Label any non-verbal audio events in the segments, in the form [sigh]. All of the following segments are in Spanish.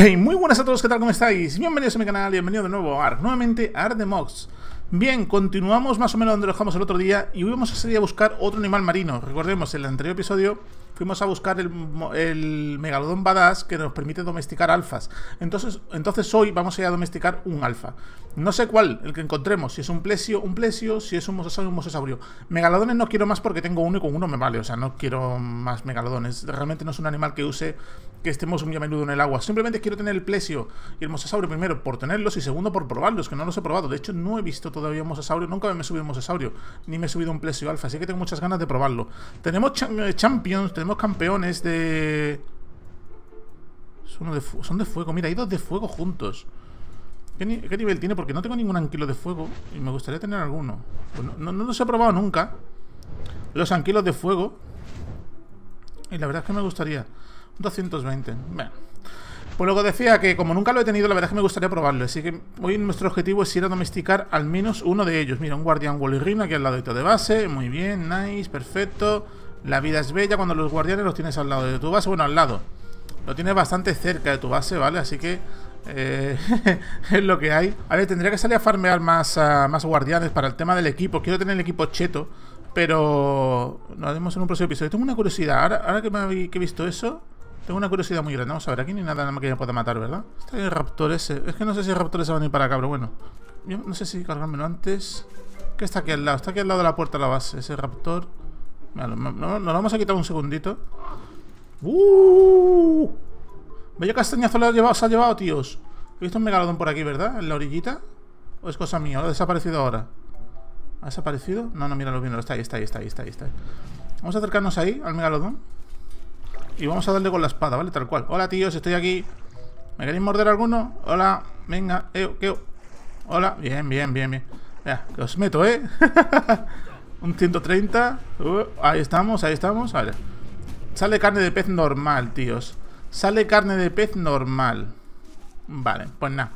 Hey, muy buenas a todos, ¿qué tal? ¿Cómo estáis? Bienvenidos a mi canal, bienvenido de nuevo a Ark, nuevamente a Ark Bien, continuamos más o menos donde lo dejamos el otro día y hoy vamos a salir a buscar otro animal marino. Recordemos, en el anterior episodio fuimos a buscar el, el megalodón badass que nos permite domesticar alfas. Entonces, entonces hoy vamos a ir a domesticar un alfa. No sé cuál, el que encontremos, si es un plesio, un plesio, si es un mosasaurio, un mosasaurio. Megalodones no quiero más porque tengo uno y con uno me vale, o sea, no quiero más megalodones. Realmente no es un animal que use que estemos muy a menudo en el agua. Simplemente quiero tener el plesio y el mosasaurio primero por tenerlos y segundo por probarlos, que no los he probado. De hecho, no he visto todavía un mosasaurio, nunca me he subido un mosasaurio, ni me he subido un plesio alfa, así que tengo muchas ganas de probarlo. Tenemos eh, champions, tenemos campeones de... Son de, fuego. Mira, hay dos de fuego juntos. ¿Qué, nivel tiene? Porque no tengo ningún anquilo de fuego y me gustaría tener alguno. Pues no, no, los he probado nunca. Los anquilos de fuego. Y la verdad es que me gustaría. 220. Bueno. Pues luego decía que como nunca lo he tenido, la verdad es que me gustaría probarlo. Así que hoy nuestro objetivo es ir a domesticar al menos uno de ellos. Mira, un guardián rhino aquí al lado de base. Muy bien, nice, perfecto. La vida es bella cuando los guardianes los tienes al lado de tu base. Bueno, al lado. Lo tienes bastante cerca de tu base, ¿vale? Así que eh, [laughs] es lo que hay. A ver, tendría que salir a farmear más, ah, más guardianes para el tema del equipo. Quiero tener el equipo cheto, pero nos vemos en un próximo episodio. Tengo una curiosidad. Ahora, que, he visto eso, tengo una curiosidad muy grande. Vamos a ver, aquí ni nada nada más que me pueda matar, ¿verdad? Está el raptor ese. Es que no sé si el raptor ese va a venir para acá, pero bueno. no sé si cargármelo antes. ¿Qué está aquí al lado? Está aquí al lado de la puerta de la base, ese raptor. Nos no, nos vamos a quitar un segundito. ¡Uh! ¡Bello castañazo se ha llevado, tíos. He visto un megalodón por aquí, ¿verdad? En la orillita. ¿O es cosa mía? ¿Lo ha desaparecido ahora? ¿Ha desaparecido? No, no, míralo, míralo. Está ahí, está ahí, está ahí, está Está Vamos a acercarnos ahí, al megalodón. Y vamos a darle con la espada, ¿vale? Tal cual. Hola, tíos, estoy aquí. ¿Me queréis morder alguno? Hola, venga, ¿Qué? Hola, bien, bien, bien, bien. Ya, que os meto, ¿eh? [laughs] Un 130. Uh, ahí estamos, ahí estamos. Sale carne de pez normal, tíos. Sale carne de pez normal. Vale, pues nada.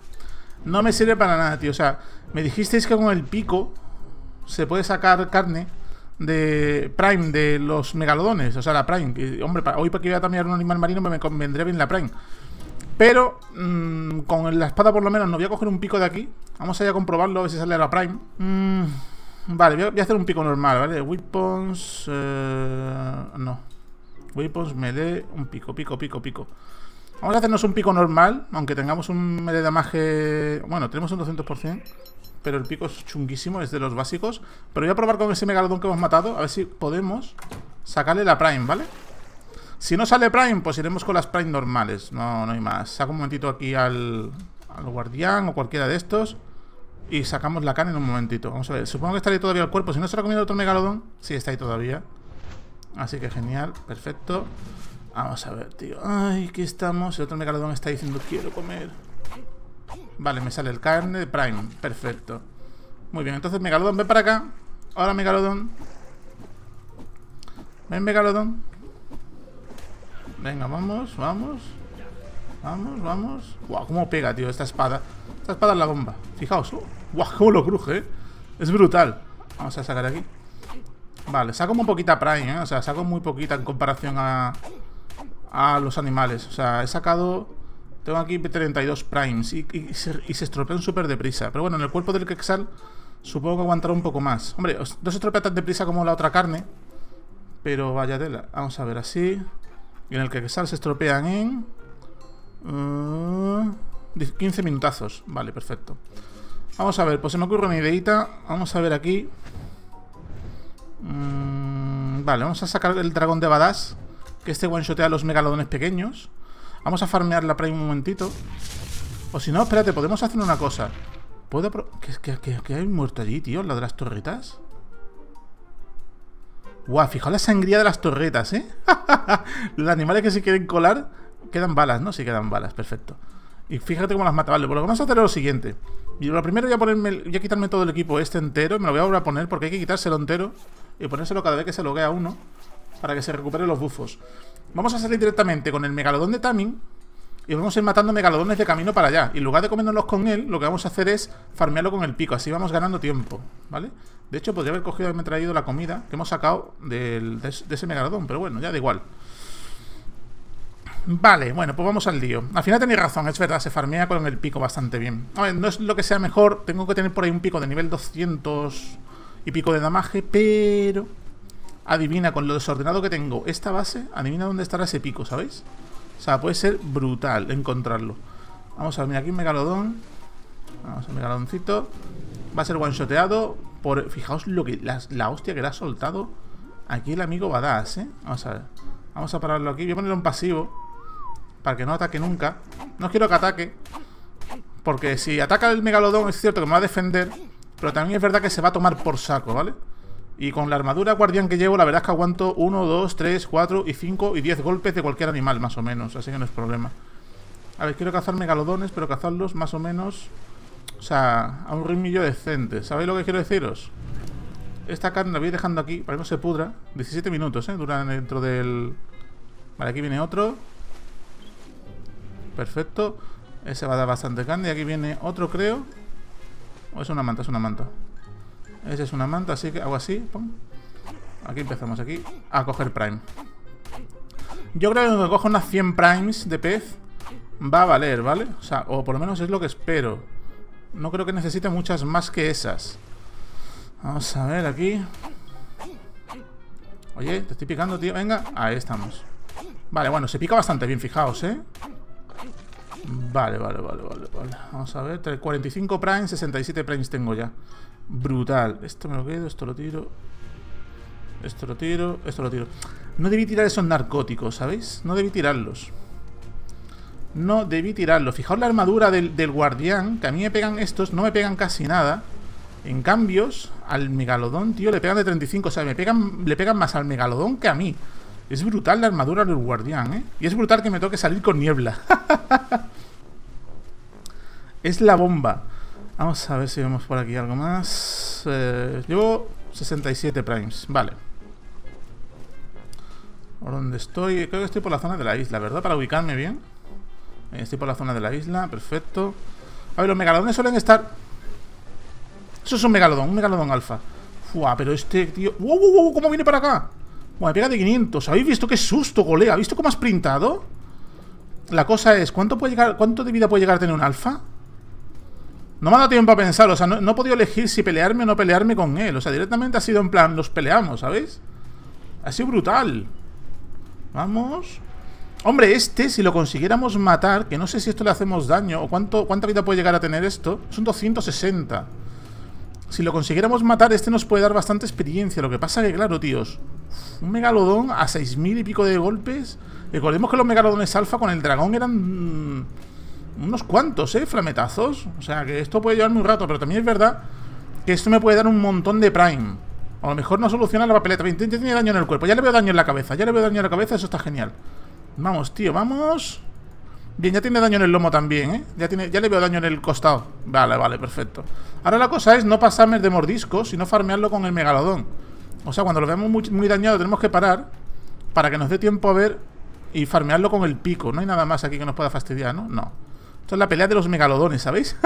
No me sirve para nada, tío. O sea, me dijisteis que con el pico se puede sacar carne de Prime, de los megalodones. O sea, la Prime. hombre, hoy para que voy a cambiar un animal marino me convendría bien la Prime. Pero mm, con la espada por lo menos no voy a coger un pico de aquí. Vamos allá a comprobarlo, a ver si sale la Prime. Mmm... Vale, voy a, hacer un pico normal, ¿vale? Weapons... Eh, no. Weapons, melee, un pico, pico, pico, pico. Vamos a hacernos un pico normal, aunque tengamos un melee damaje... Bueno, tenemos un 200%, pero el pico es chunguísimo, es de los básicos. Pero voy a probar con ese megalodón que hemos matado, a ver si podemos sacarle la prime, ¿vale? Si no sale prime, pues iremos con las prime normales, no, no hay más. Saco un momentito aquí al, al guardián o cualquiera de estos y sacamos la carne en un momentito. Vamos a ver, supongo que está ahí todavía el cuerpo. Si no se lo ha comido otro megalodón, sí está ahí todavía. Así que genial, perfecto. Vamos a ver, tío. Ay, aquí estamos. El otro megalodón está diciendo quiero comer. Vale, me sale el carne de Prime. Perfecto. Muy bien, entonces megalodón, ven para acá. Ahora megalodón. Ven, megalodón. Venga, vamos, vamos. Vamos, vamos. Guau, cómo pega, tío, esta espada. Esta espada es la bomba. Fijaos. Uh, ¡Guau! lo cruje, eh! Es brutal. Vamos a sacar aquí. Vale, saco muy poquita Prime, ¿eh? O sea, saco muy poquita en comparación a, a los animales. O sea, he sacado... Tengo aquí 32 Primes y, y, se, estropean súper deprisa. Pero bueno, en el cuerpo del Quexal supongo que aguantará un poco más. Hombre, no se estropea tan deprisa como la otra carne. Pero vaya tela. Vamos a ver, así. Y en el Quexal se estropean en... Mmm 15 minutazos. Vale, perfecto. Vamos a ver, pues se me ocurre una ideita. Vamos a ver aquí. Mm, vale, vamos a sacar el dragón de badass. Que este one-shotea a los megalodones pequeños. Vamos a farmear la ahí un momentito. O si no, espérate, podemos hacer una cosa. ¿Puedo ¿Qué, hay muerto allí, tío? ¿La de las torretas? Guau, fijaos la sangría de las torretas, ¿eh? [laughs] Los animales que se quieren colar quedan balas, ¿no? Sí quedan balas, perfecto. Y fíjate cómo las mata. Vale, pues lo que vamos a hacer es lo siguiente. y lo primero voy a ponerme, voy a quitarme todo el equipo este entero. Me lo voy a volver a poner porque hay que quitárselo entero. Y ponérselo cada vez que se loguea uno. Para que se recupere los bufos. Vamos a salir directamente con el megalodón de Tamin. Y vamos a ir matando megalodones de camino para allá. Y en lugar de comiéndolos con él, lo que vamos a hacer es farmearlo con el pico. Así vamos ganando tiempo, ¿vale? De hecho, podría haber cogido y haberme traído la comida que hemos sacado del, de ese megalodón. Pero bueno, ya da igual. Vale, bueno, pues vamos al lío. Al final tenéis razón, es verdad, se farmea con el pico bastante bien. A ver, no es lo que sea mejor, tengo que tener por ahí un pico de nivel 200 y pico de damaje, pero... Adivina, con lo desordenado que tengo esta base, adivina dónde estará ese pico, ¿sabéis? O sea, puede ser brutal encontrarlo. Vamos a ver, mira, aquí un megalodón. Vamos a megalodoncito. Va a ser one-shoteado por... Fijaos lo que, la, hostia que le ha soltado aquí el amigo Badass, ¿eh? Vamos a ver. Vamos a pararlo aquí. Voy a ponerle un pasivo. Para que no ataque nunca. No quiero que ataque. Porque si ataca el megalodón es cierto que me va a defender. Pero también es verdad que se va a tomar por saco, ¿vale? Y con la armadura guardián que llevo, la verdad es que aguanto 1, 2, 3, 4 y 5 y 10 golpes de cualquier animal, más o menos. Así que no es problema. A ver, quiero cazar megalodones, pero cazarlos más o menos... O sea, a un ritmillo decente. ¿Sabéis lo que quiero deciros? Esta carne la voy dejando aquí para que no se pudra. 17 minutos, ¿eh? Dura dentro del... Vale, aquí viene otro. Perfecto. Ese va a dar bastante candy. Aquí viene otro, creo. O es una manta, es una manta. Ese es una manta, así que hago así. Aquí empezamos, aquí. A coger Prime. Yo creo que cojo unas 100 Primes de pez va a valer, ¿vale? O sea, o por lo menos es lo que espero. No creo que necesite muchas más que esas. Vamos a ver aquí. Oye, te estoy picando, tío. Venga, ahí estamos. Vale, bueno, se pica bastante bien, fijaos, ¿eh? Vale, vale, vale, vale, vale. Vamos a ver, 45 primes, 67 primes tengo ya. Brutal. Esto me lo quedo, esto lo tiro. Esto lo tiro, esto lo tiro. No debí tirar esos narcóticos, ¿sabéis? No debí tirarlos. No debí tirarlos. Fijaos la armadura del, guardián, que a mí me pegan estos, no me pegan casi nada. En cambios, al megalodón, tío, le pegan de 35. O sea, me pegan, le pegan más al megalodón que a mí. Es brutal la armadura del guardián, ¿eh? Y es brutal que me toque salir con niebla. [laughs] Es la bomba. Vamos a ver si vemos por aquí algo más. Eh, llevo 67 primes. Vale. ¿Por dónde estoy? Creo que estoy por la zona de la isla, ¿verdad? Para ubicarme bien. Eh, estoy por la zona de la isla, perfecto. A ver, los megalodones suelen estar... Eso es un megalodón, un megalodón alfa. Fua, pero este tío... ¡Wow, wow, wow! ¿Cómo viene para acá? Buah, me pega de 500. ¿Habéis visto qué susto, colega? ¿Habéis visto cómo has printado? La cosa es, ¿cuánto, puede llegar, ¿cuánto de vida puede llegar a tener un alfa? no me ha dado tiempo a pensar, o sea, no, he podido elegir si pelearme o no pelearme con él. O sea, directamente ha sido en plan, los peleamos, ¿sabéis? Ha sido brutal. Vamos. Hombre, este, si lo consiguiéramos matar, que no sé si esto le hacemos daño o cuánto, cuánta vida puede llegar a tener esto, son 260. Si lo consiguiéramos matar, este nos puede dar bastante experiencia. Lo que pasa que, claro, tíos, un megalodón a 6.000 y pico de golpes. Recordemos que los megalodones alfa con el dragón eran mm, unos cuantos, ¿eh? Flametazos. O sea, que esto puede llevar muy rato, pero también es verdad que esto me puede dar un montón de prime. A lo mejor no soluciona la papeleta. Y tiene daño en el cuerpo. Ya le veo daño en la cabeza. Ya le veo daño en la cabeza. Eso está genial. Vamos, tío, vamos. Bien, ya tiene daño en el lomo también, ¿eh? Ya, tiene, ya le veo daño en el costado. Vale, vale, perfecto. Ahora la cosa es no pasarme de mordisco, sino farmearlo con el megalodón. O sea, cuando lo veamos muy dañado tenemos que parar para que nos dé tiempo a ver y farmearlo con el pico. No hay nada más aquí que nos pueda fastidiar, ¿no? No. Esto es la pelea de los megalodones, ¿sabéis?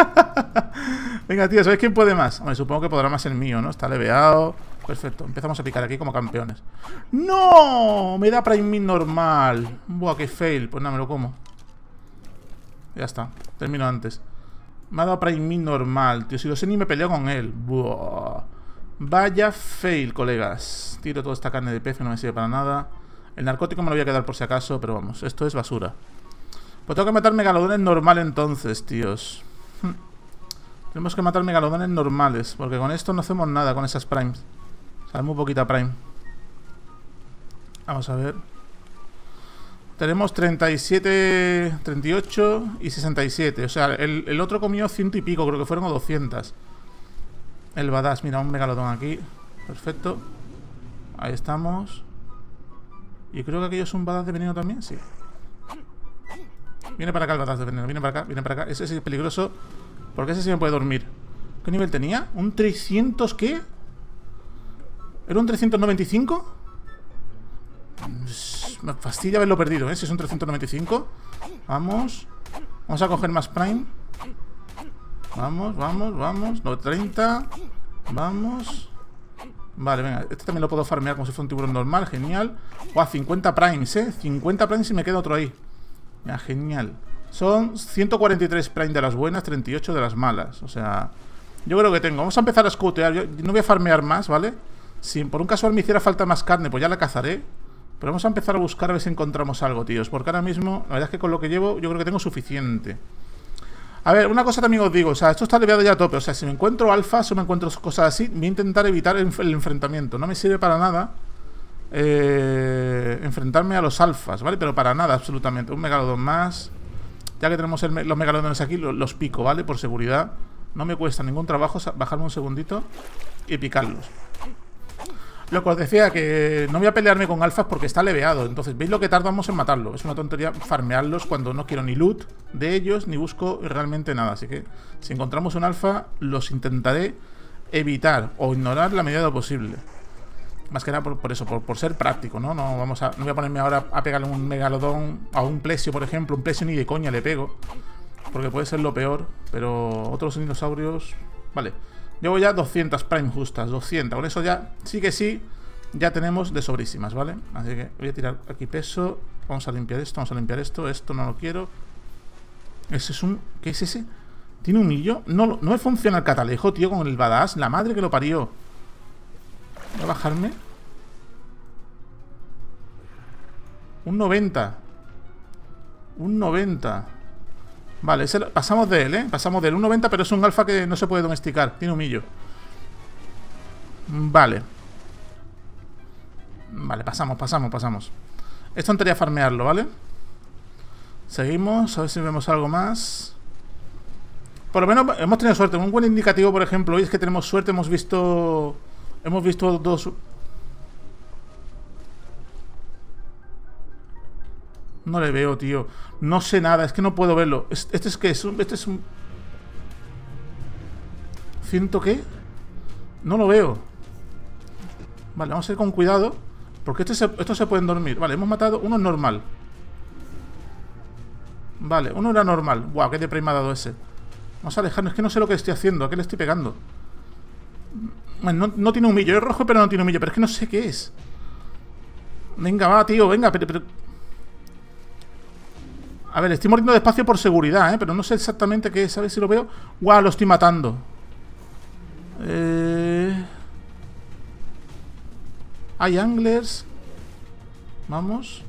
[laughs] Venga, tío, ¿sabéis quién puede más? Hombre, supongo que podrá más el mío, ¿no? Está leveado. Perfecto, empezamos a picar aquí como campeones. ¡No! Me da Prime normal. Buah, qué fail. Pues nada, me lo como. Ya está, termino antes. Me ha dado Prime normal, tío. Si lo sé ni me peleo con él. Buah. Vaya fail, colegas. Tiro toda esta carne de pez no me sirve para nada. El narcótico me lo voy a quedar por si acaso, pero vamos, esto es basura. Pues tengo que matar megalodones normal entonces, tíos. Hm. Tenemos que matar megalodones normales, porque con esto no hacemos nada con esas primes. O muy poquita prime. Vamos a ver. Tenemos 37, 38 y 67. O sea, el, el otro comió ciento y pico, creo que fueron o 200. El badass, mira, un megalodón aquí. Perfecto. Ahí estamos. Y creo que aquello es un badass de veneno también, sí. Viene para acá el batazo de veneno. Viene para acá, viene para acá. Ese es peligroso. Porque ese sí me puede dormir. ¿Qué nivel tenía? ¿Un 300 qué? ¿Era un 395? Me fastidia haberlo perdido, ¿eh? Si es un 395. Vamos. Vamos a coger más Prime. Vamos, vamos, vamos. No, 30. Vamos. Vale, venga. Este también lo puedo farmear como si fuera un tiburón normal. Genial. Guau, 50 primes, ¿eh? 50 primes y me queda otro ahí. Mira, ah, genial. Son 143 Prime de las buenas, 38 de las malas. O sea, yo creo que tengo. Vamos a empezar a scoutear. Yo no voy a farmear más, ¿vale? Si por un casual me hiciera falta más carne, pues ya la cazaré. Pero vamos a empezar a buscar a ver si encontramos algo, tíos. Porque ahora mismo, la verdad es que con lo que llevo, yo creo que tengo suficiente. A ver, una cosa también os digo, o sea, esto está aliviado ya a tope. O sea, si me encuentro alfa, o me encuentro cosas así, voy a intentar evitar el enfrentamiento. No me sirve para nada eh, enfrentarme a los alfas, ¿vale? Pero para nada, absolutamente. Un megalodón más. Ya que tenemos los megalodones aquí, los, los pico, ¿vale? Por seguridad. No me cuesta ningún trabajo bajarme un segundito y picarlos. Lo que os decía, que no voy a pelearme con alfas porque está leveado. Entonces, ¿veis lo que tardamos en matarlo? Es una tontería farmearlos cuando no quiero ni loot de ellos, ni busco realmente nada. Así que, si encontramos un alfa, los intentaré evitar o ignorar la medida de lo posible. Más que nada por, eso, por, ser práctico, ¿no? No, vamos a, no voy a ponerme ahora a pegarle un megalodón a un plesio, por ejemplo. Un plesio ni de coña le pego. Porque puede ser lo peor. Pero otros dinosaurios... Vale. Llevo ya 200 prime justas, 200. Con eso ya, sí que sí, ya tenemos de sobrísimas, ¿vale? Así que voy a tirar aquí peso. Vamos a limpiar esto, vamos a limpiar esto. Esto no lo quiero. Ese es un... ¿Qué es ese? ¿Tiene un hillo? No, no me funciona el catalejo, tío, con el badass. La madre que lo parió. Voy a bajarme. Un 90. Un 90. Vale, pasamos de él, ¿eh? Pasamos de él. Un 90, pero es un alfa que no se puede domesticar. Tiene humillo. Vale. Vale, pasamos, pasamos, pasamos. Esto entraría a farmearlo, ¿vale? Seguimos, a ver si vemos algo más. Por lo menos hemos tenido suerte. Un buen indicativo, por ejemplo, hoy es que tenemos suerte. Hemos visto Hemos visto dos... No le veo, tío. No sé nada, es que no puedo verlo. Este es que es un... Este es un... ¿Ciento qué? No lo veo. Vale, vamos a ir con cuidado. Porque este estos se pueden dormir. Vale, hemos matado. Uno normal. Vale, uno era normal. Guau, qué deprima ha dado ese. Vamos a alejarnos. Es que no sé lo que estoy haciendo. ¿A qué le estoy pegando? Bueno, no, tiene humillo. Es rojo, pero no tiene humillo. Pero es que no sé qué es. Venga, va, tío. Venga, pero... A ver, estoy mordiendo despacio por seguridad, ¿eh? Pero no sé exactamente qué es. A ver si lo veo. ¡Guau! Lo estoy matando. Eh... Hay anglers. Vamos.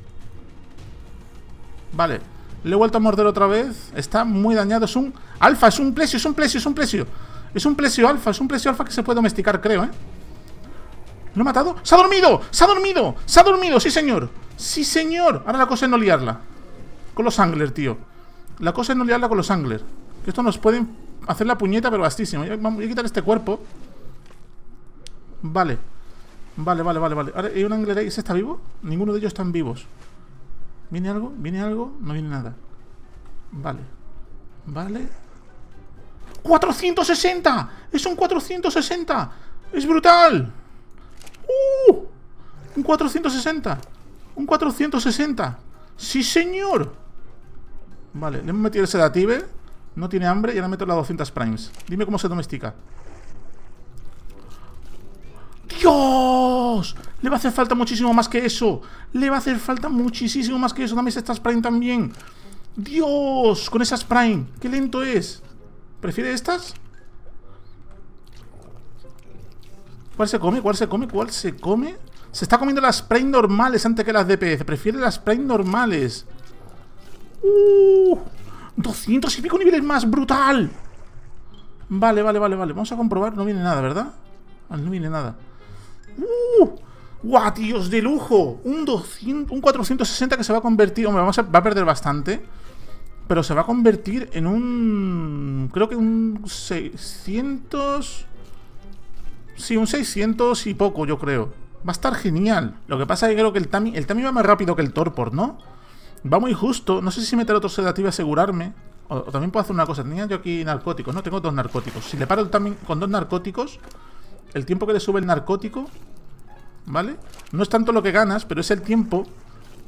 Vale. Le he vuelto a morder otra vez. Está muy dañado. Es un... Alfa, es un plesio, es un plesio, es un plesio. Es un plesio alfa, es un plesio alfa que se puede domesticar, creo, ¿eh? ¿Lo he matado? ¡Se ha dormido! ¡Se ha dormido! ¡Se ha dormido! ¡Sí, señor! ¡Sí, señor! Ahora la cosa es no liarla Con los anglers, tío La cosa es no liarla con los anglers Que esto nos pueden hacer la puñeta, pero bastísimo Voy a quitar este cuerpo Vale Vale, vale, vale, vale ¿Hay un angler ahí? ¿Ese está vivo? Ninguno de ellos están vivos ¿Viene algo? ¿Viene algo? No viene nada Vale Vale ¡460! ¡Es un 460! ¡Es brutal! ¡Uh! Un 460 Un 460 ¡Sí, señor! Vale, le hemos metido el sedative No tiene hambre y ahora meto las 200 primes Dime cómo se domestica ¡Dios! Le va a hacer falta muchísimo más que eso Le va a hacer falta muchísimo más que eso Dame estas prime también ¡Dios! Con esas prime ¡Qué lento es! ¿Prefiere estas? ¿Cuál se come? ¿Cuál se come? ¿Cuál se come? Se está comiendo las spray normales antes que las DPS. Prefiere las spray normales. ¡Uh! 200 y pico niveles más. ¡Brutal! Vale, vale, vale, vale. Vamos a comprobar. No viene nada, ¿verdad? Ah, no viene nada. ¡Uh! ¡Guau, dios ¡De lujo! Un, 200, un 460 que se va a convertir... Hombre, vamos a, va a perder bastante pero se va a convertir en un... Creo que un 600... Sí, un 600 y poco, yo creo. Va a estar genial. Lo que pasa es que creo que el Tami... El Tami va más rápido que el Torpor, ¿no? Va muy justo. No sé si meter otro sedativo y asegurarme. O, también puedo hacer una cosa. Tenía yo aquí narcóticos, ¿no? Tengo dos narcóticos. Si le paro el Tami con dos narcóticos, el tiempo que le sube el narcótico... ¿Vale? No es tanto lo que ganas, pero es el tiempo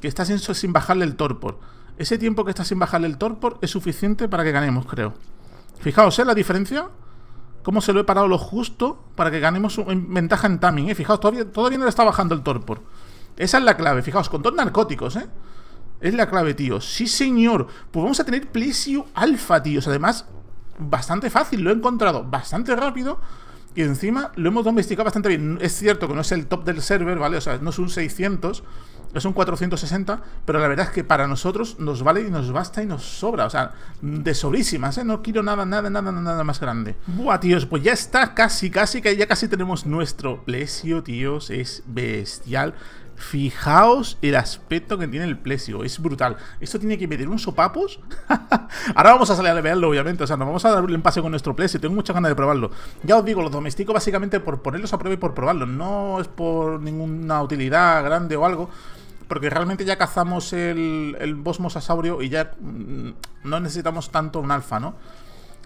que estás sin bajarle el Torpor. Ese tiempo que está sin bajarle el torpor es suficiente para que ganemos, creo. Fijaos, ¿eh? La diferencia. Cómo se lo he parado lo justo para que ganemos ventaja en timing, ¿eh? Fijaos, todavía, todavía no le está bajando el torpor. Esa es la clave, fijaos, con dos narcóticos, ¿eh? Es la clave, tío. Sí, señor. Pues vamos a tener Plesio Alpha, tíos. Además, bastante fácil. Lo he encontrado bastante rápido. Y encima lo hemos domesticado bastante bien. Es cierto que no es el top del server, ¿vale? O sea, no es un 600 es un 460, pero la verdad es que para nosotros nos vale y nos basta y nos sobra. O sea, de sobrísimas, ¿eh? No quiero nada, nada, nada, nada más grande. Buah, tíos, pues ya está casi, casi, que ya casi tenemos nuestro plesio, tíos. Es bestial. Fijaos el aspecto que tiene el plesio, es brutal. Esto tiene que meter unos sopapos. [laughs] Ahora vamos a salir a verlo, obviamente. O sea, nos vamos a darle un pase con nuestro plesio. Tengo muchas ganas de probarlo. Ya os digo, los domestico básicamente por ponerlos a prueba y por probarlo. No es por ninguna utilidad grande o algo porque realmente ya cazamos el, el y ya mm, no necesitamos tanto un alfa, ¿no?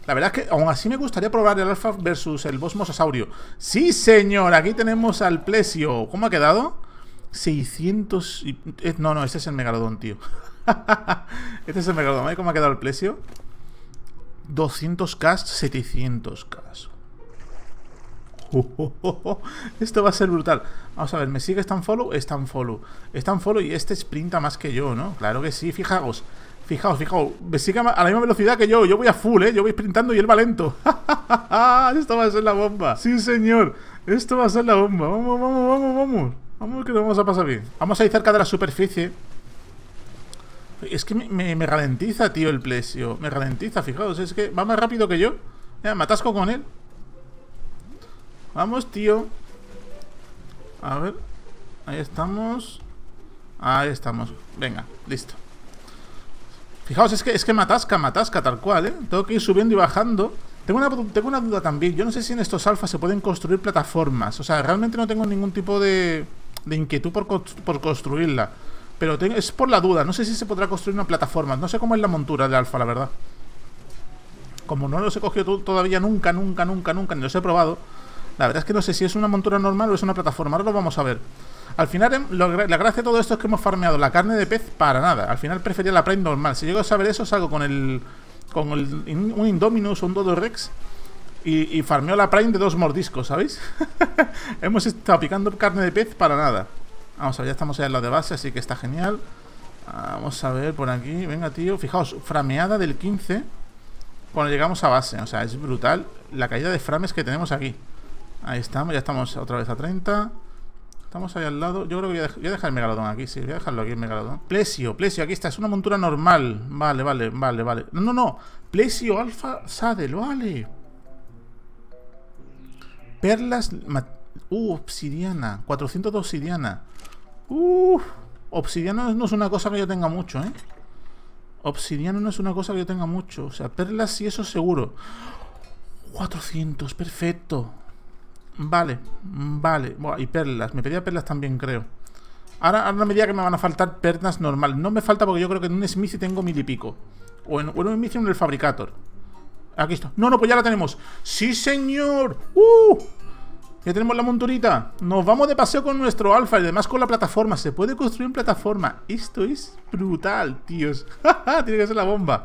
La verdad es que aún así me gustaría probar el alfa versus el bosmosasaurio. ¡Sí, señor! Aquí tenemos al Plesio. ¿Cómo ha quedado? 600... Eh, no, no, este es el Megalodón, tío. [laughs] este es el Megalodón. ¿eh? ¿Cómo ha quedado el Plesio? 200k, 700k. [laughs] Esto va a ser brutal. Vamos a ver, ¿me sigue Stanfollow? Stanfollow. follow y este sprinta más que yo, ¿no? Claro que sí, fijaos. Fijaos, fijaos. Me sigue a la misma velocidad que yo. Yo voy a full, ¿eh? Yo voy sprintando y él va lento. [laughs] Esto va a ser la bomba. Sí, señor. Esto va a ser la bomba. Vamos, vamos, vamos, vamos. Vamos que nos vamos a pasar bien. Vamos a ir cerca de la superficie. Es que me, me ralentiza, tío, el plesio. Me ralentiza, fijaos. Es que va más rápido que yo. Mira, me atasco con él. Vamos, tío. A ver. Ahí estamos. Ahí estamos. Venga, listo. Fijaos, es que, es que tal cual, ¿eh? Tengo que ir subiendo y bajando. Tengo una, una duda también. Yo no sé si en estos alfas se pueden construir plataformas. O sea, realmente no tengo ningún tipo de, inquietud por, construirla. Pero es por la duda. No sé si se podrá construir una plataforma. No sé cómo es la montura del alfa, la verdad. Como no los he cogido todavía nunca, nunca, nunca, nunca, ni los he probado... La verdad es que no sé si es una montura normal o es una plataforma, ahora lo vamos a ver. Al final, em, la gracia de todo esto es que hemos farmeado la carne de pez para nada. Al final prefería la Prime normal. Si llego a saber eso, salgo con el con el, un Indominus o un Dodo Rex y, farmeo la Prime de dos mordiscos, ¿sabéis? [laughs] Hemos estado picando carne de pez para nada. Vamos a ver, ya estamos allá en la de base, así que está genial. Vamos a ver por aquí. Venga, tío. Fijaos, frameada del 15 cuando llegamos a base. O sea, es brutal la caída de frames que tenemos aquí. Ahí estamos, ya estamos otra vez a 30. Estamos ahí al lado. Yo creo que voy a, dejar el megalodón aquí, sí. Voy a dejarlo aquí el megalodón. Plesio, Plesio, aquí está. Es una montura normal. Vale, vale, vale, vale. No, no, no. Plesio Alfa Saddle, vale. Perlas... Uh, obsidiana. 400 de obsidiana. Uh, obsidiana no es una cosa que yo tenga mucho, ¿eh? Obsidiana no es una cosa que yo tenga mucho. O sea, perlas sí, eso seguro. 400, perfecto. Vale, vale. Buah, y perlas. Me pedía perlas también, creo. Ahora, ahora me diría que me van a faltar perlas normal. No me falta porque yo creo que en un Smithy tengo mil y pico. O en, un Smithy en el Fabricator. Aquí está. No, no, pues ya la tenemos. ¡Sí, señor! ¡Uh! Ya tenemos la monturita. Nos vamos de paseo con nuestro alfa y además con la plataforma. Se puede construir en plataforma. Esto es brutal, tíos. [laughs] Tiene que ser la bomba.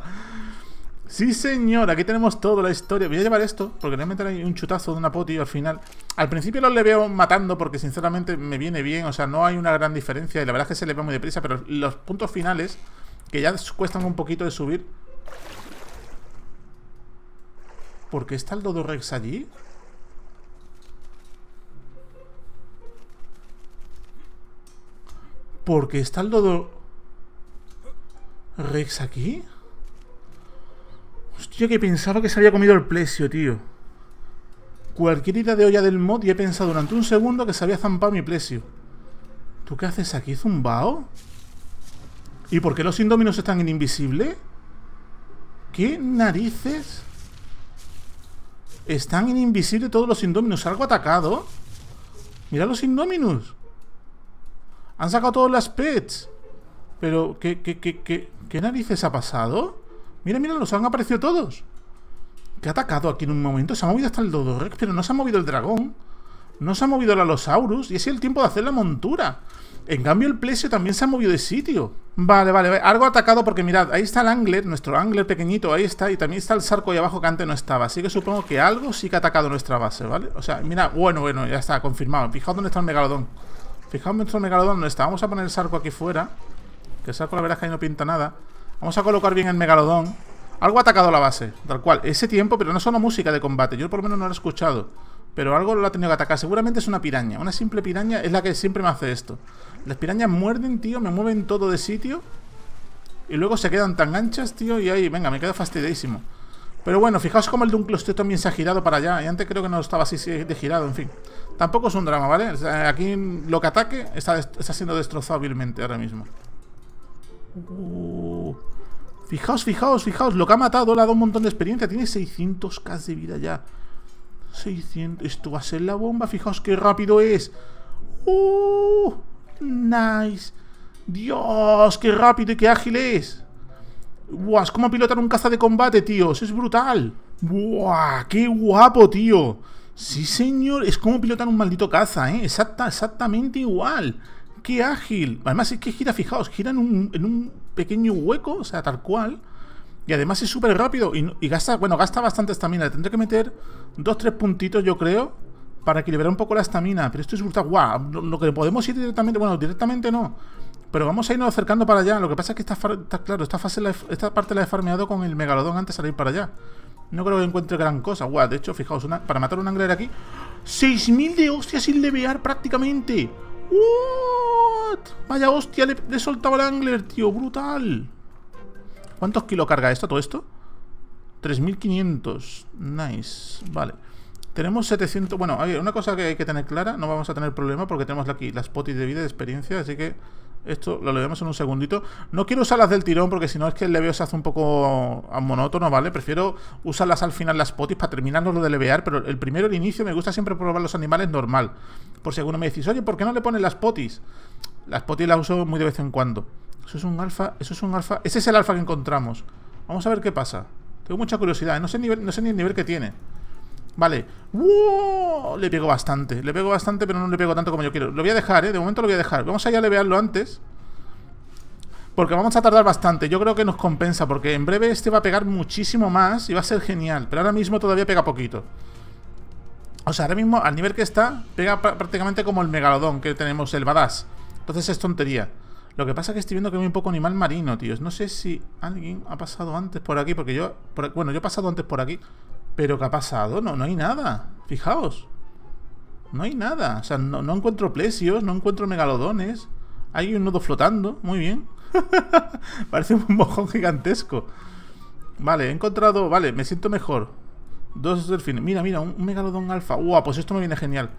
Sí, señor, aquí tenemos toda la historia. Voy a llevar esto, porque realmente hay un chutazo de una poti al final. Al principio los le veo matando, porque sinceramente me viene bien, o sea, no hay una gran diferencia. Y la verdad es que se le va muy deprisa, pero los puntos finales, que ya cuestan un poquito de subir. ¿Por qué está el Dodo Rex allí? ¿Por qué está el Dodo... Rex aquí? Hostia, que pensaba que se había comido el plesio, tío. Cualquier ida de olla del mod y he pensado durante un segundo que se había zampado mi plesio. ¿Tú qué haces aquí, zumbao? ¿Y por qué los indóminos están en invisible? ¿Qué narices? Están en invisible todos los indóminos. ¿Algo atacado? Mira los indóminos. Han sacado todas las pets. Pero, ¿qué, qué, qué narices ha pasado? Mira, mira, los han aparecido todos. Que ha atacado aquí en un momento. Se ha movido hasta el Dodorex, pero no se ha movido el dragón. No se ha movido el Alosaurus. Y es el tiempo de hacer la montura. En cambio, el Plesio también se ha movido de sitio. Vale, vale, algo Algo atacado porque mirad, ahí está el Angler, nuestro Angler pequeñito, ahí está. Y también está el Sarco ahí abajo que antes no estaba. Así que supongo que algo sí que ha atacado nuestra base, ¿vale? O sea, mira, bueno, bueno, ya está, confirmado. Fijaos dónde está el Megalodón. Fijaos nuestro Megalodón, dónde está. Vamos a poner el Sarco aquí fuera. Que el Sarco la verdad es que ahí no pinta nada. Vamos a colocar bien el megalodón. Algo ha atacado la base, tal cual. Ese tiempo, pero no solo música de combate. Yo por lo menos no lo he escuchado. Pero algo lo ha tenido que atacar. Seguramente es una piraña. Una simple piraña es la que siempre me hace esto. Las pirañas muerden, tío. Me mueven todo de sitio. Y luego se quedan tan anchas, tío. Y ahí, venga, me queda fastidísimo Pero bueno, fijaos como el de un también se ha girado para allá. Y antes creo que no estaba así de girado, en fin. Tampoco es un drama, ¿vale? Aquí lo que ataque está, está siendo destrozado vilmente ahora mismo. Uh. fijaos, fijaos, fijaos. Lo que ha matado le ha dado un montón de experiencia. Tiene 600k de vida ya. 600. Esto va a ser la bomba. Fijaos qué rápido es. Uh, nice. Dios, qué rápido y qué ágil es. Buah, es como pilotar un caza de combate, tíos. Es brutal. Buah, qué guapo, tío. Sí, señor. Es como pilotar un maldito caza, ¿eh? exactamente igual qué ágil. Además es que gira, fijaos, gira en un, pequeño hueco, o sea, tal cual. Y además es súper rápido y, gasta, bueno, gasta bastante estamina. Le tendré que meter dos, tres puntitos, yo creo, para equilibrar un poco la estamina. Pero esto es brutal. ¡Guau! Lo, que podemos ir directamente, bueno, directamente no. Pero vamos a irnos acercando para allá. Lo que pasa es que esta, está claro, esta, fácil esta parte la he farmeado con el megalodón antes de salir para allá. No creo que encuentre gran cosa. Guau, de hecho, fijaos, una, para matar un angler aquí... ¡6.000 de hostias sin levear prácticamente! What? Vaya hostia, le, he soltado el angler, tío. Brutal. ¿Cuántos kilos carga esto, todo esto? 3.500. Nice. Vale. Tenemos 700... Bueno, a una cosa que hay que tener clara. No vamos a tener problema porque tenemos aquí las potis de vida y de experiencia. Así que esto lo leemos en un segundito. No quiero usarlas del tirón porque si no es que el leveo se hace un poco ah, monótono, ¿vale? Prefiero usarlas al final las potis para terminarnos lo de levear, pero el primero, el inicio, me gusta siempre probar los animales normal. Por si alguno me decís, oye, ¿por qué no le ponen las potis? Las potis las uso muy de vez en cuando. Eso es un alfa, eso es un alfa. Ese es el alfa que encontramos. Vamos a ver qué pasa. Tengo mucha curiosidad, ¿eh? no no sé ni el nivel que tiene. Vale. ¡Wow! Le pego bastante. Le pego bastante, pero no le pego tanto como yo quiero. Lo voy a dejar, ¿eh? De momento lo voy a dejar. Vamos a ir a levearlo antes. Porque vamos a tardar bastante. Yo creo que nos compensa. Porque en breve este va a pegar muchísimo más. Y va a ser genial. Pero ahora mismo todavía pega poquito. O sea, ahora mismo, al nivel que está, pega prácticamente como el megalodón que tenemos, el badass. Entonces es tontería. Lo que pasa es que estoy viendo que hay un poco animal marino, tíos. No sé si alguien ha pasado antes por aquí, porque yo... bueno, yo he pasado antes por aquí. Pero ¿qué ha pasado? No, no hay nada. Fijaos. No hay nada. O sea, no, encuentro plesios, no encuentro megalodones. Hay un nodo flotando. Muy bien. [laughs] Parece un mojón gigantesco. Vale, he encontrado... Vale, me siento mejor. Dos delfines. Mira, mira, un, megalodón alfa. Uah, pues esto me viene genial.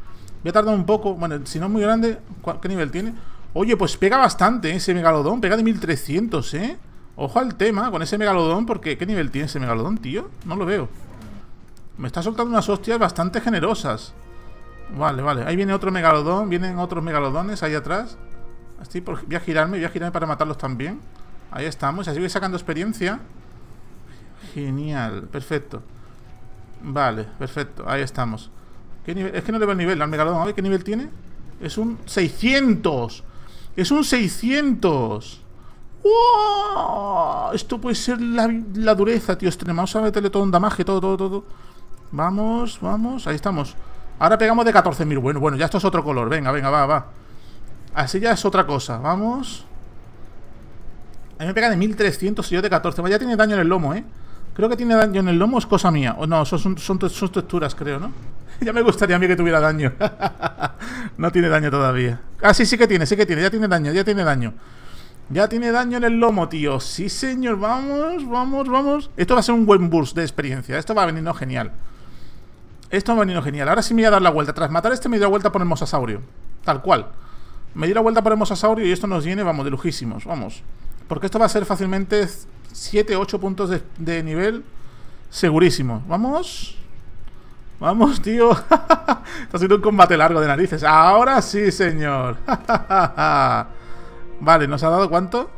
Voy a tardar un poco. Bueno, si no es muy grande, ¿qué nivel tiene? Oye, pues pega bastante ¿eh? ese megalodón. Pega de 1300, ¿eh? Ojo al tema con ese megalodón, porque ¿qué nivel tiene ese megalodón, tío? No lo veo. Me está soltando unas hostias bastante generosas. Vale, vale. Ahí viene otro megalodón. Vienen otros megalodones ahí atrás. Así, Voy a girarme, voy a girarme para matarlos también. Ahí estamos. Así voy sacando experiencia. Genial. Perfecto. Vale, perfecto. Ahí estamos. Es que no le veo el nivel al megalodón. A ver qué nivel tiene. Es un 600. Es un 600. ¡Wow! Esto puede ser la, dureza, tío. Estrenamos Vamos a meterle todo un damaje, todo, todo, todo. Vamos, vamos, ahí estamos Ahora pegamos de 14.000, bueno, bueno, ya esto es otro color Venga, venga, va, va Así ya es otra cosa, vamos A mí me pega de 1.300 y yo de 14, ya tiene daño en el lomo, eh Creo que tiene daño en el lomo, es cosa mía O no, son, texturas, creo, ¿no? [laughs] ya me gustaría a mí que tuviera daño [laughs] No tiene daño todavía Ah, sí, sí que tiene, sí que tiene, ya tiene daño, ya tiene daño ya tiene daño en el lomo, tío. Sí, señor. Vamos, vamos, vamos. Esto va a ser un buen burst de experiencia. Esto va a venirnos genial. Esto me ha venido genial. Ahora sí me voy a dar la vuelta. Tras matar este me dio la vuelta por el mosasaurio. Tal cual. Me dio la vuelta por el mosasaurio y esto nos viene, vamos, de lujísimos. Vamos. Porque esto va a ser fácilmente 7, 8 puntos de, de nivel segurísimo. Vamos. Vamos, tío. [laughs] Está siendo un combate largo de narices. Ahora sí, señor. [laughs] vale, ¿nos ha dado cuánto?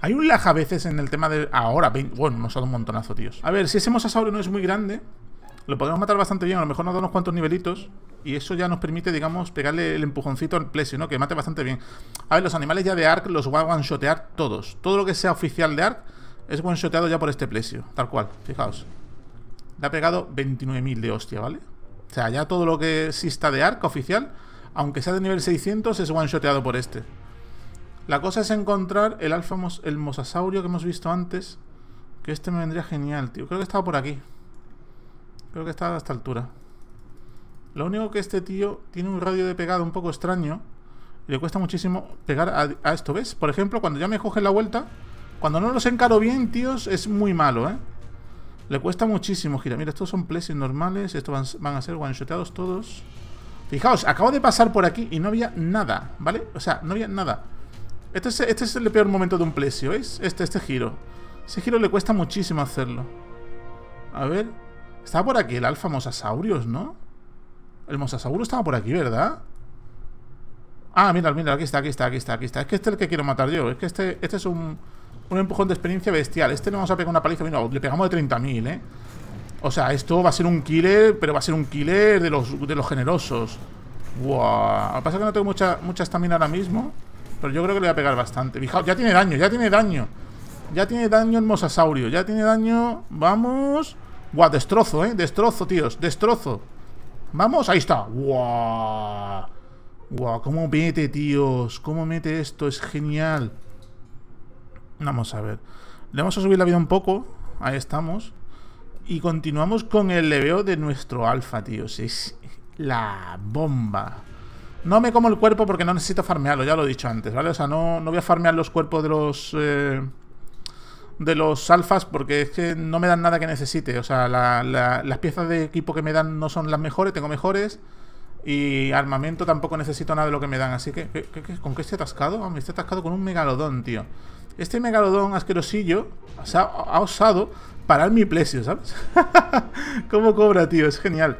Hay un laja a veces en el tema de... Ahora, bueno, nos ha dado un montonazo, tíos. A ver, si ese Mosasaurio no es muy grande, lo podemos matar bastante bien. A lo mejor nos da unos cuantos nivelitos. Y eso ya nos permite, digamos, pegarle el empujoncito al Plesio, ¿no? Que mate bastante bien. A ver, los animales ya de Ark los va a one-shotear todos. Todo lo que sea oficial de Ark es one-shoteado ya por este Plesio. Tal cual, fijaos. Le ha pegado 29.000 de hostia, ¿vale? O sea, ya todo lo que exista de Ark oficial, aunque sea de nivel 600, es one-shoteado por este. La cosa es encontrar el alfa el mosasaurio que hemos visto antes. Que este me vendría genial, tío. Creo que estaba por aquí. Creo que estaba a esta altura. Lo único que este tío tiene un radio de pegado un poco extraño. Y le cuesta muchísimo pegar a, esto, ¿ves? Por ejemplo, cuando ya me cogen la vuelta. Cuando no los encaro bien, tíos, es muy malo, ¿eh? Le cuesta muchísimo gira. Mira, estos son plesios normales. Estos van, a ser one todos. Fijaos, acabo de pasar por aquí y no había nada, ¿vale? O sea, no había nada. Este, este es, el peor momento de un plesio, ¿veis? Este, este giro. Ese giro le cuesta muchísimo hacerlo. A ver. Estaba por aquí el alfa mosasaurios, ¿no? El mosasauro estaba por aquí, ¿verdad? Ah, mira, mira, aquí está, aquí está, aquí está, aquí está. Es que este es el que quiero matar yo. Es que este, este es un, un empujón de experiencia bestial. Este le vamos a pegar una paliza. Mira, le pegamos de 30.000, ¿eh? O sea, esto va a ser un killer, pero va a ser un killer de los, de los generosos. Guau. Lo que pasa es que no tengo mucha estamina ahora mismo. Pero yo creo que le voy a pegar bastante. Fijaos, ya tiene daño, ya tiene daño. Ya tiene daño el mosasaurio. Ya tiene daño. Vamos. Guau, destrozo, eh. Destrozo, tíos. Destrozo. Vamos, ahí está. Guau. Guau, cómo mete, tíos. Cómo mete esto. Es genial. Vamos a ver. Le vamos a subir la vida un poco. Ahí estamos. Y continuamos con el leveo de nuestro alfa, tíos. Es la bomba. No me como el cuerpo porque no necesito farmearlo, ya lo he dicho antes, ¿vale? O sea, no, no voy a farmear los cuerpos de los... Eh, de los alfas porque es que no me dan nada que necesite. O sea, las piezas de equipo que me dan no son las mejores, tengo mejores. Y armamento tampoco necesito nada de lo que me dan. Así que, con qué estoy atascado? me estoy atascado con un megalodón, tío. Este megalodón asquerosillo o ha osado parar mi plesio, ¿sabes? [laughs] ¿Cómo cobra, tío? Es genial.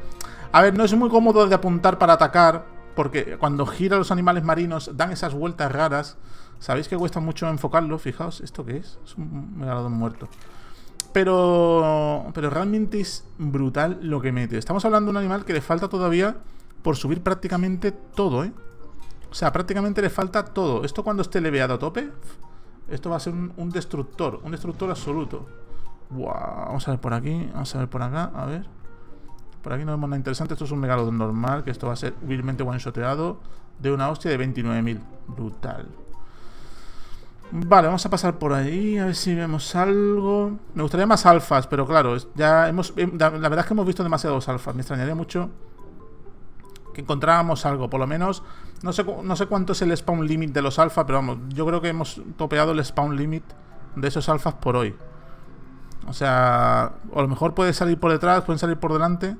A ver, no es muy cómodo de apuntar para atacar, porque cuando gira los animales marinos dan esas vueltas raras. Sabéis que cuesta mucho enfocarlo, fijaos, ¿esto qué es? Es un megalodón muerto. Pero, pero realmente es brutal lo que mete. Estamos hablando de un animal que le falta todavía por subir prácticamente todo, ¿eh? O sea, prácticamente le falta todo. Esto cuando esté leveado a tope, esto va a ser un, destructor, un destructor absoluto. vamos a ver por aquí, vamos a ver por acá, a ver. Por aquí no vemos nada interesante. Esto es un megalodon normal, que esto va a ser vilmente one-shoteado de una hostia de 29.000. Brutal. Vale, vamos a pasar por ahí, a ver si vemos algo. Me gustaría más alfas, pero claro, ya hemos... Eh, la verdad es que hemos visto demasiados alfas. Me extrañaría mucho que encontráramos algo, por lo menos. No sé, no sé cuánto es el spawn limit de los alfas, pero vamos, yo creo que hemos topeado el spawn limit de esos alfas por hoy. O sea, a lo mejor puede salir por detrás, pueden salir por delante.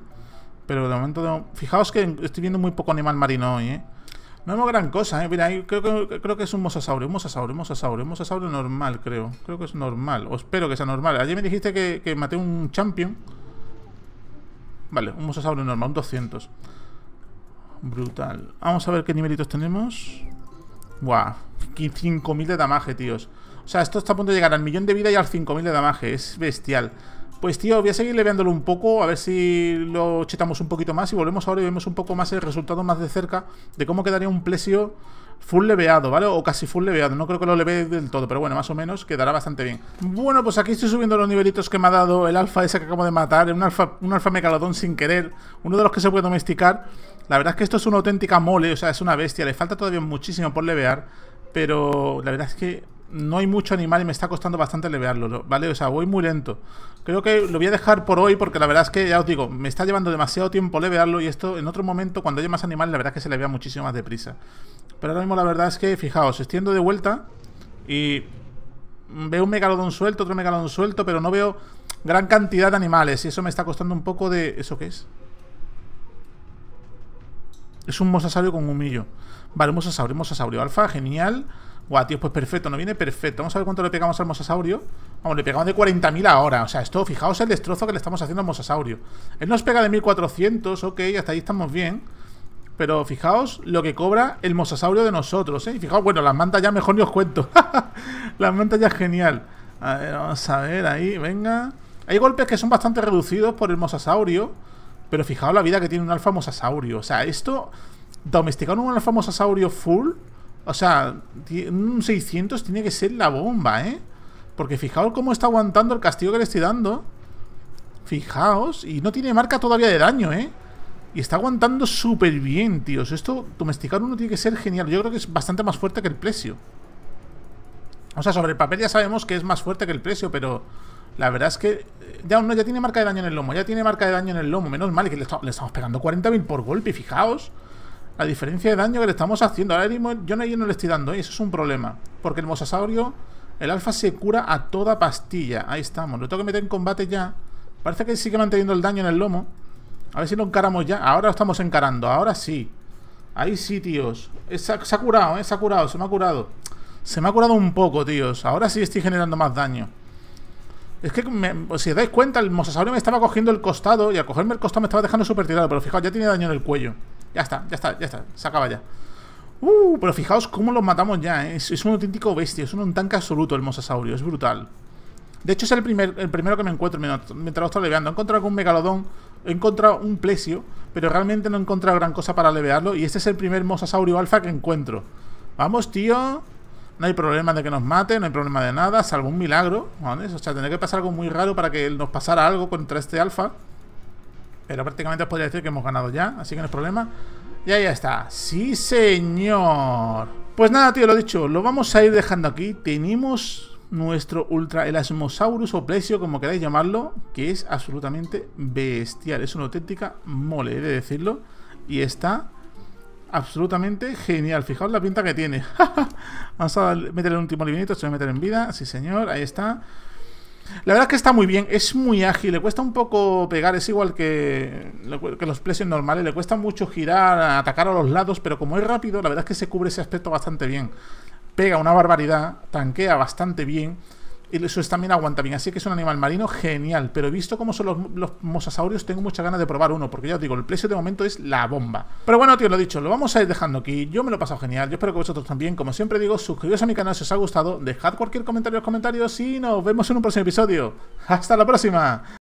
Pero de momento, no. fijaos que estoy viendo muy poco animal marino hoy, ¿eh? No vemos gran cosa, ¿eh? Mira, ahí creo, que, creo que es un mosasaurio, un mosasaurio, un mosasaurio, mosasaurio normal, creo. Creo que es normal, o espero que sea normal. Ayer me dijiste que, maté un champion. Vale, un mosasaurio normal, un 200. Brutal. Vamos a ver qué nivelitos tenemos. Buah, 5.000 de damaje, tíos. O sea, esto está a punto de llegar al millón de vida y al 5.000 de damaje. Es bestial. Pues tío, voy a seguir leveándolo un poco, a ver si lo chetamos un poquito más y volvemos ahora y vemos un poco más el resultado más de cerca de cómo quedaría un plesio full leveado, ¿vale? O casi full leveado, no creo que lo leve del todo, pero bueno, más o menos quedará bastante bien. Bueno, pues aquí estoy subiendo los nivelitos que me ha dado el alfa ese que acabo de matar, un un alfa megalodón sin querer, uno de los que se puede domesticar. La verdad es que esto es una auténtica mole, o sea, es una bestia, le falta todavía muchísimo por levear, pero la verdad es que no hay mucho animal y me está costando bastante levearlo, ¿vale? O sea, voy muy lento. Creo que lo voy a dejar por hoy porque la verdad es que, ya os digo, me está llevando demasiado tiempo levearlo y esto en otro momento, cuando haya más animales la verdad es que se vea muchísimo más deprisa. Pero ahora mismo la verdad es que, fijaos, extiendo de vuelta y veo un megalodón suelto, otro megalodón suelto, pero no veo gran cantidad de animales y eso me está costando un poco de... ¿Eso qué es? Es un mosasaurio con humillo. Vale, un mosasaurio, mosasaurio alfa, genial. Guau, tío, pues perfecto, no viene perfecto Vamos a ver cuánto le pegamos al mosasaurio Vamos, le pegamos de 40.000 ahora O sea, esto, fijaos el destrozo que le estamos haciendo al mosasaurio Él nos pega de 1400, ok, hasta ahí estamos bien Pero fijaos lo que cobra el mosasaurio de nosotros, ¿eh? Y fijaos, bueno, las mantas ya mejor ni os cuento [laughs] Las mantas ya es genial A ver, vamos a ver, ahí, venga Hay golpes que son bastante reducidos por el mosasaurio Pero fijaos la vida que tiene un alfa mosasaurio O sea, esto... Domesticar un alfa mosasaurio full o sea, un 600 tiene que ser la bomba, ¿eh? Porque fijaos cómo está aguantando el castigo que le estoy dando. Fijaos. Y no tiene marca todavía de daño, ¿eh? Y está aguantando súper bien, tíos. Esto, domesticar uno tiene que ser genial. Yo creo que es bastante más fuerte que el precio. O sea, sobre el papel ya sabemos que es más fuerte que el precio, pero... La verdad es que eh, ya uno ya tiene marca de daño en el lomo, ya tiene marca de daño en el lomo. Menos mal que le, estamos pegando 40.000 por golpe, fijaos. A diferencia de daño que le estamos haciendo. Ahora mismo yo no, no le estoy dando, ¿eh? eso es un problema. Porque el mosasaurio, el alfa se cura a toda pastilla. Ahí estamos. Lo tengo que meter en combate ya. Parece que sigue manteniendo el daño en el lomo. A ver si lo encaramos ya. Ahora lo estamos encarando. Ahora sí. Ahí sí, tíos. Eh, se ha, curado, ¿eh? Se ha curado, se me ha curado. Se me ha curado un poco, tíos. Ahora sí estoy generando más daño. Es que, si os dais cuenta, el mosasaurio me estaba cogiendo el costado y al cogerme el costado me estaba dejando súper tirado. Pero fijaos, ya tiene daño en el cuello. Ya está, ya está, ya está. Se acaba ya. Uh, pero fijaos cómo los matamos ya, ¿eh? es, un auténtico bestia, es un tanque absoluto el mosasaurio, es brutal. De hecho, es el, primer, el primero que me encuentro mientras lo estoy leveando. He encontrado algún megalodón, he encontrado un plesio, pero realmente no he encontrado gran cosa para levearlo. Y este es el primer mosasaurio alfa que encuentro. Vamos, tío. No hay problema de que nos mate, no hay problema de nada, salvo un milagro. O sea, tendría que pasar algo muy raro para que nos pasara algo contra este alfa. Pero prácticamente os podría decir que hemos ganado ya, así que no es problema. Y ahí está. ¡Sí, señor! Pues nada, tío, lo he dicho, lo vamos a ir dejando aquí. Tenemos nuestro Ultra Elasmosaurus o Plesio, como queráis llamarlo, que es absolutamente bestial. Es una auténtica mole, he de decirlo. Y está absolutamente genial. Fijaos la pinta que tiene. [laughs] vamos a meter el último livinito, se va a meter en vida. Sí, señor, ahí está. La verdad es que está muy bien, es muy ágil, le cuesta un poco pegar, es igual que, que los Plesios normales, le cuesta mucho girar, atacar a los lados, pero como es rápido, la verdad es que se cubre ese aspecto bastante bien. Pega una barbaridad, tanquea bastante bien y eso también aguanta bien, así que es un animal marino genial. Pero visto cómo son los, mosasaurios, tengo muchas ganas de probar uno, porque ya os digo, el precio de momento es la bomba. Pero bueno, tío, lo he dicho, lo vamos a ir dejando aquí. Yo me lo he pasado genial, yo espero que vosotros también. Como siempre digo, suscribíos a mi canal si os ha gustado, dejad cualquier comentario en los comentarios y nos vemos en un próximo episodio. ¡Hasta la próxima!